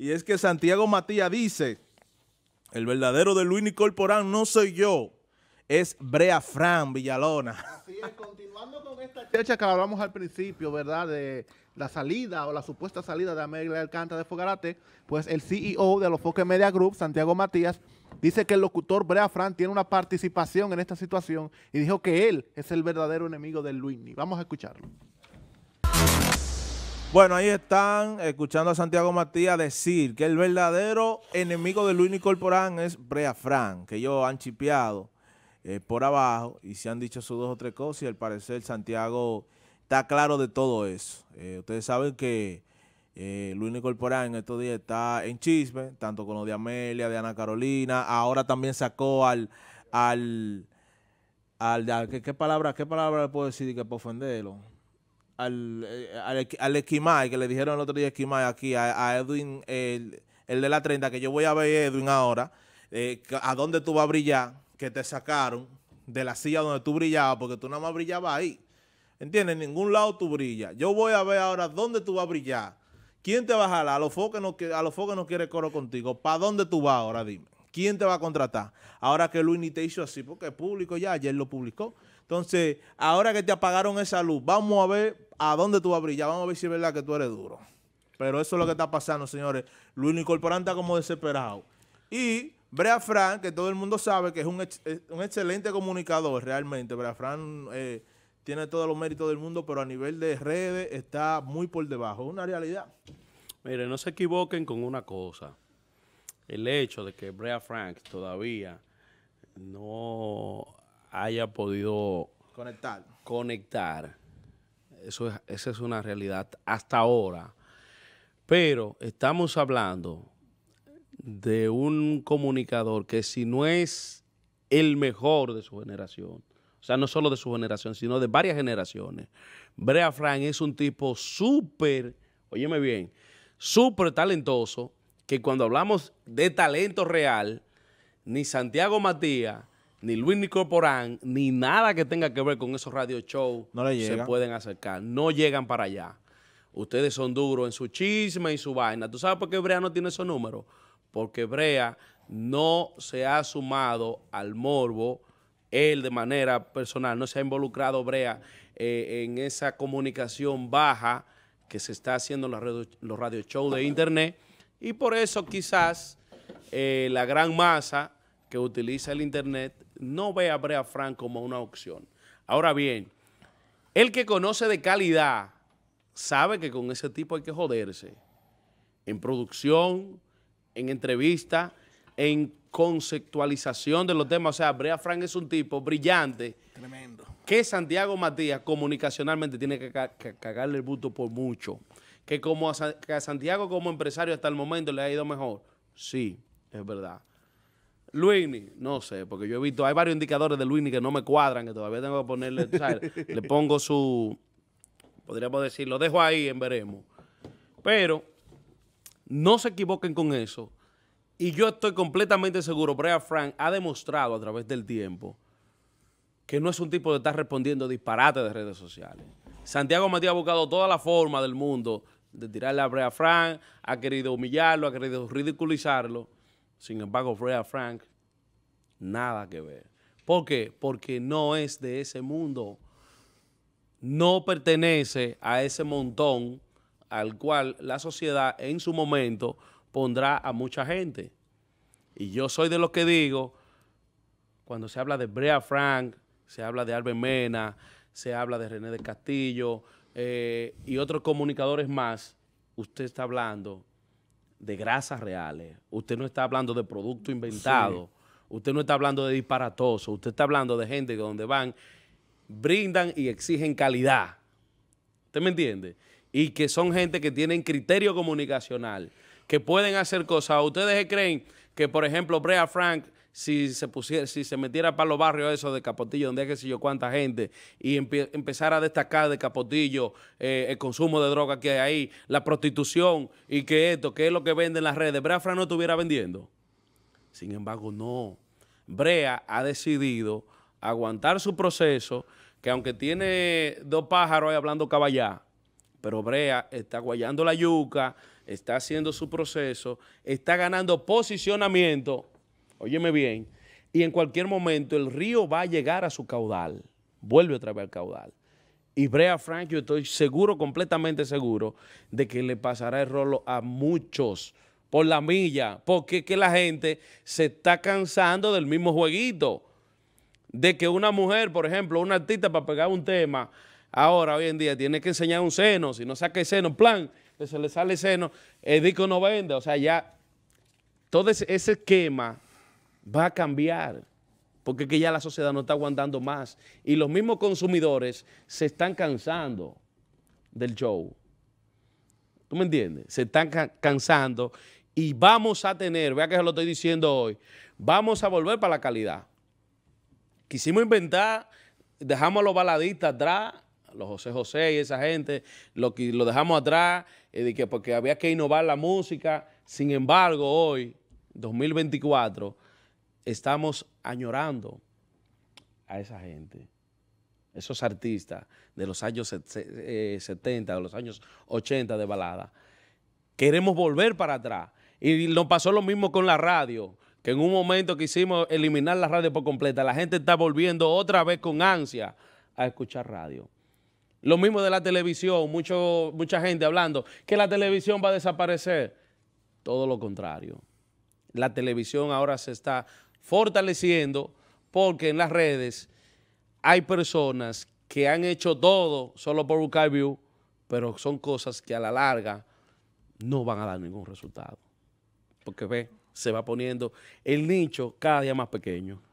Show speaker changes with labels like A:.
A: Y es que Santiago Matías dice, el verdadero de Luis Corporal no soy yo, es Brea Fran Villalona. Así es, continuando con esta fecha que hablamos al principio, ¿verdad? De la salida o la supuesta salida de Amelia Alcántara de Fogarate, pues el CEO de los Foque Media Group, Santiago Matías, dice que el locutor Brea Fran tiene una participación en esta situación y dijo que él es el verdadero enemigo de Luini. Vamos a escucharlo. Bueno, ahí están escuchando a Santiago Matías decir que el verdadero enemigo de Luis Nicol es Brea Frank. que ellos han chipeado eh, por abajo y se han dicho sus dos o tres cosas y al parecer Santiago está claro de todo eso. Eh, ustedes saben que eh, Luis Nicol en estos días está en chisme, tanto con lo de Amelia, de Ana Carolina, ahora también sacó al... al, al, ¿qué, palabra, ¿Qué palabra le puedo decir que para ofenderlo? al, eh, al, Esquimay, que le dijeron el otro día Esquimay aquí, a, Edwin, el, de la 30, que yo voy a ver Edwin ahora, eh, a dónde tú vas a brillar, que te sacaron de la silla donde tú brillabas, porque tú nada más brillabas ahí. ¿Entiendes? En ningún lado tú brillas. Yo voy a ver ahora dónde tú vas a brillar. ¿Quién te va a jalar? A los focos no, a los no quiere coro contigo. ¿Para dónde tú vas ahora? Dime. ¿Quién te va a contratar? Ahora que Luis ni te hizo así, porque es público ya, ayer lo publicó. Entonces, ahora que te apagaron esa luz, vamos a ver a dónde tú vas a brillar, vamos a ver si es verdad que tú eres duro. Pero eso es lo que está pasando, señores. Luis ni está como desesperado. Y Brea Fran, que todo el mundo sabe que es un, eh, excelente comunicador realmente. Brea Fran eh, tiene todos los méritos del mundo, pero a nivel de redes está muy por debajo. Es una realidad.
B: Mire, no se equivoquen con una cosa el hecho de que Brea Frank todavía no haya podido conectar. Eso es, esa es una realidad hasta ahora. Pero estamos hablando de un comunicador que si no es el mejor de su generación, o sea, no solo de su generación, sino de varias generaciones. Brea Frank es un tipo súper, óyeme bien, súper talentoso, que cuando hablamos de talento real, ni Santiago Matías, ni Luis ni ni nada que tenga que ver con esos radio shows se pueden acercar. No llegan para allá. Ustedes son duros en su chisme y su vaina. ¿Tú sabes por qué Brea no tiene esos números? Porque Brea no se ha sumado al morbo, él de manera personal, no se ha involucrado Brea eh, en esa comunicación baja que se está haciendo en los los radio shows de internet y por eso quizás eh, la gran masa que utiliza el Internet no ve a Brea Frank como una opción. Ahora bien, el que conoce de calidad sabe que con ese tipo hay que joderse. En producción, en entrevista, en conceptualización de los temas. O sea, Brea Frank es un tipo brillante. Tremendo. Que Santiago Matías comunicacionalmente tiene que, cagarle el buto por mucho que como a, Santiago como empresario hasta el momento le ha ido mejor. Sí, es verdad. Luini, no sé, porque yo he visto, hay varios indicadores de Luini que no me cuadran, que todavía tengo que ponerle, le pongo su, podríamos decir, lo dejo ahí en veremos. Pero no se equivoquen con eso. Y yo estoy completamente seguro, Brea Frank ha demostrado a través del tiempo que no es un tipo de estar respondiendo disparates de redes sociales. Santiago Matías ha buscado toda la forma del mundo de tirarle a Brea Frank, ha querido humillarlo, ha querido ridiculizarlo. Sin embargo, Brea Frank, nada que ver. ¿Por qué? Porque no es de ese mundo. No pertenece a ese montón al cual la sociedad en su momento pondrá a mucha gente. Y yo soy de los que digo, cuando se habla de Brea Frank, se habla de Albert Mena, se habla de René de Castillo, eh, y otros comunicadores más, usted está hablando de grasas reales, usted no está hablando de producto inventado, usted no está hablando de disparatoso, usted está hablando de gente que donde van brindan y exigen calidad. ¿Usted me entiende? Y que son gente que tienen criterio comunicacional, que pueden hacer cosas. ¿Ustedes creen que, por ejemplo, Brea Frank si se pusiera, si se metiera para los barrios eso de Capotillo, donde hay que sé yo cuánta gente, y empezara a destacar de Capotillo eh, el consumo de droga que hay ahí, la prostitución y que esto, que es lo que venden las redes, Brea Fran no estuviera vendiendo. Sin embargo, no. Brea ha decidido aguantar su proceso, que aunque tiene dos pájaros ahí hablando caballá, pero Brea está guayando la yuca, está haciendo su proceso, está ganando posicionamiento Óyeme bien. Y en cualquier momento el río va a llegar a su caudal. Vuelve a través al caudal. Y Brea Frank, yo estoy seguro, completamente seguro, de que le pasará el rolo a muchos por la milla, porque que la gente se está cansando del mismo jueguito. De que una mujer, por ejemplo, una artista para pegar un tema, ahora, hoy en día, tiene que enseñar un seno. Si no saca el seno, plan, se le sale el seno, el disco no vende. O sea, ya todo ese esquema va a cambiar, porque que ya la sociedad no está aguantando más y los mismos consumidores se están cansando del show. ¿Tú me entiendes? Se están cansando y vamos a tener, vea que se lo estoy diciendo hoy, vamos a volver para la calidad. Quisimos inventar, dejamos a los baladistas atrás, a los José José y esa gente, lo, lo dejamos atrás, eh, que porque había que innovar la música. Sin embargo, hoy, 2024, estamos añorando a esa gente, esos artistas de los años 70, eh, de los años 80 de balada. Queremos volver para atrás. Y nos pasó lo mismo con la radio, que en un momento quisimos eliminar la radio por completa. La gente está volviendo otra vez con ansia a escuchar radio. Lo mismo de la televisión, mucho, mucha gente hablando que la televisión va a desaparecer. Todo lo contrario. La televisión ahora se está fortaleciendo, porque en las redes hay personas que han hecho todo solo por buscar view, pero son cosas que a la larga no van a dar ningún resultado. Porque ve, se va poniendo el nicho cada día más pequeño.